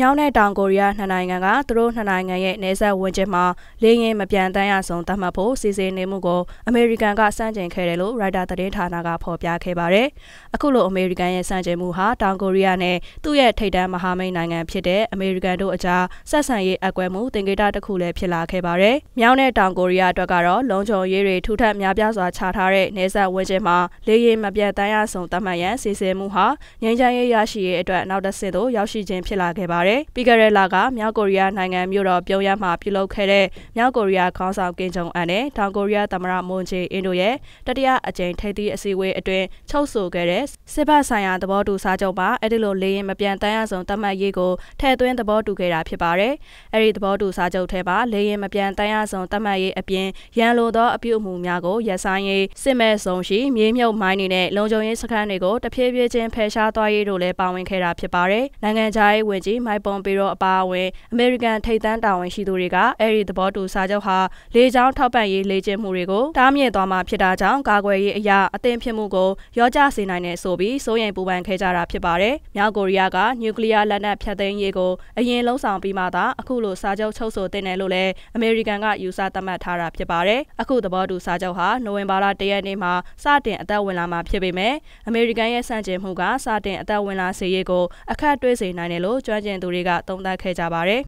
မြောင်းနဲ့တောင်ကိုရီးယားနှစ်နိုင်ငံကသူတို့နှစ်နိုင်ငံရဲ့နေဆက်ဝင်ချင်းမှာလေရင်မပြန်တမ်းရဆုံးသတ်မှတ်ဖို့စီစဉ်နေမှုကိုအမေရိကန်ကစန့်ကျင်ခဲ့တယ်လို့ရိုက်တာသတင်းဌာနကဖော်ပြခဲ့ပါတယ်။အခုလိုအမေရိကန်ရဲ့စန့်ကျင်မှုဟာတောင်ကိုရီးယားနဲ့သူ့ရဲ့ထိပ်တန်းမဟာမိတ်နိုင်ငံဖြစ်တဲ့အမေရိကန်တို့အကြားဆက်ဆံရေးအကွဲမှုတင်ကိတာတစ်ခုလည်းဖြစ်လာခဲ့ပါတယ်။မြောင်းနဲ့တောင်ကိုရီးယားအတွက်ကတော့လုံခြုံရေးတွေထူထပ်များပြားစွာချထားတဲ့နေဆက်ဝင်ချင်းမှာလေရင်မပြန်တမ်းရဆုံးသတ်မှတ်ရန်စီစဉ်မှုဟာငြိမ်းချမ်းရေးရရှိရေးအတွက်နောက်တစ်ဆင့်သို့ရောက်ရှိခြင်းဖြစ်လာခဲ့ပါတယ်။ပါတယ်။ပြီးခဲ့တဲ့လကမြောက်ကိုရီးယားနိုင်ငံမြို့တော်ပြုံယမ်းမှာပြုလုပ်ခဲ့တဲ့မြောက်ကိုရီးယားခေါင်းဆောင်ကင်ဂျုံအန်နဲ့တောင်ကိုရီးယားသမ္မတမွန်ဂျေအင်တို့ရဲ့တတိယအကြိမ်ထိပ်သီးအစည်းအဝေးအတွင်းချုပ်ဆိုခဲ့တဲ့စစ်ဘဆိုင်ရာသဘောတူစာချုပ်မှာအဲ့ဒီလိုလေရင်မပြန်တမ်းရဆုံးသတ်မှတ်ရေးကိုထည့်သွင်းသဘောတူခဲ့တာဖြစ်ပါတယ်။အဲ့ဒီသဘောတူစာချုပ်ထဲမှာလေရင်မပြန်တမ်းရဆုံးသတ်မှတ်ရေးအပြင်ရန်လိုသောအပြုအမူများကိုရပ်ဆိုင်းရေးစစ်မဲ့ဆုံးရှိမြေမြုပ်မိုင်းတွေနဲ့လုံခြုံရေးစခန်းတွေကိုတဖြည်းဖြည်းချင်းဖယ်ရှားသွားရေးတို့လည်းပါဝင်ခဲ့တာဖြစ်ပါတယ်။နိုင်ငံခြားရေးဝန်ကြီးမိုက် Mike Pompeo အပါအဝင် American ထိပ်တန်းတာဝန်ရှိသူတွေကအဲဒီသဘောတူစာချုပ်ဟာလေကြောင်းထောက်ပံ့ရေးလေ့ကျင့်မှုတွေကိုတားမြစ်သွားမှာဖြစ်တာကြောင့်ကာကွယ်ရေးအရာအသင့်ဖြစ်မှုကိုရောကြစေနိုင်တယ်ဆိုပြီးစိုးရိမ်ပူပန်ခဲ့ကြတာဖြစ်ပါတယ်။မြောက်ကိုရီးယားကနျူကလ িয়ার လက်နက်ဖျက်သိမ်းရေးကိုအရင်လှုံ့ဆော်ပြီးမှသာအခုလိုစာချုပ်ချုပ်ဆိုတင်တယ်လို့လည်း American ကယူဆသတ်မှတ်ထားတာဖြစ်ပါတယ်။အခုသဘောတူစာချုပ်ဟာနိုဝင်ဘာလ၁ရက်နေ့မှာစတင်အသက်ဝင်လာမှာဖြစ်ပေမဲ့ American ရဲ့စန့်ကျင်မှုကစတင်အသက်ဝင်လာစေရေးကိုအခက်တွေ့စေနိုင်တယ်လို့ကျွမ်းကျင်သူတွေကသုံးသပ်ခဲ့ကြပါတယ်